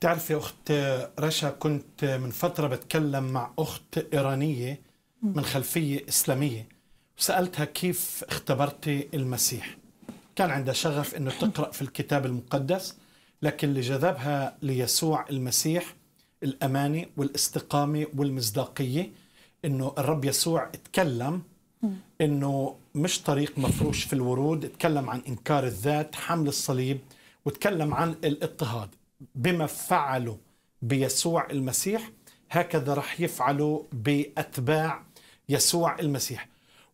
تعرفي أخت رشا كنت من فترة بتكلم مع أخت إيرانية من خلفية إسلامية وسألتها كيف اختبرتي المسيح كان عندها شغف أنه تقرأ في الكتاب المقدس لكن اللي جذبها ليسوع المسيح الأمانة والاستقامة والمصداقية أنه الرب يسوع تكلم أنه مش طريق مفروش في الورود تكلم عن إنكار الذات حمل الصليب وتكلم عن الاضطهاد بما فعلوا بيسوع المسيح هكذا رح يفعلوا بأتباع يسوع المسيح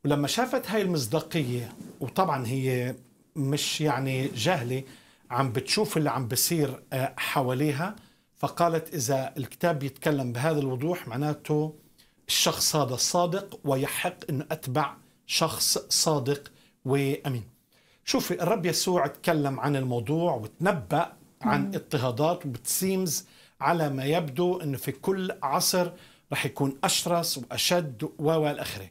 ولما شافت هاي المصداقية وطبعا هي مش يعني جاهلة عم بتشوف اللي عم بصير آه، حواليها فقالت إذا الكتاب يتكلم بهذا الوضوح معناته الشخص هذا صادق ويحق أن أتبع شخص صادق وأمين شوفي الرب يسوع تكلم عن الموضوع وتنبأ عن اضطهادات وبتسيمز على ما يبدو انه في كل عصر رح يكون اشرس واشد والى اخره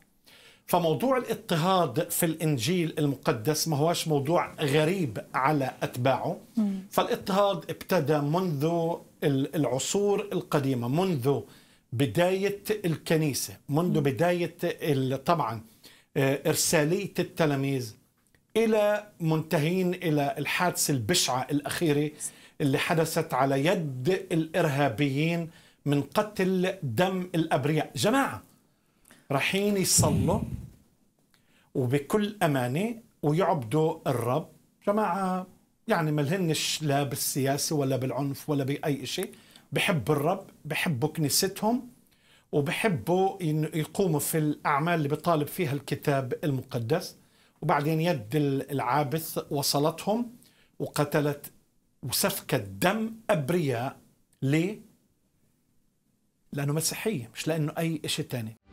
فموضوع الاضطهاد في الانجيل المقدس ما هوش موضوع غريب على اتباعه فالاضطهاد ابتدى منذ العصور القديمه منذ بدايه الكنيسه منذ بدايه طبعا آه، ارساليه التلاميذ الى منتهين الى الحادثه البشعه الاخيره اللي حدثت على يد الارهابيين من قتل دم الابرياء، جماعه رايحين يصلوا وبكل امانه ويعبدوا الرب، جماعه يعني ما لهنش لا بالسياسه ولا بالعنف ولا باي شيء، بحبوا الرب، بحبوا كنيستهم وبحبوا يقوموا في الاعمال اللي بيطالب فيها الكتاب المقدس. وبعدين يد العابث وصلتهم وقتلت وسفكت دم أبرياء ليه؟ لأنه مسيحية مش لأنه أي شيء تاني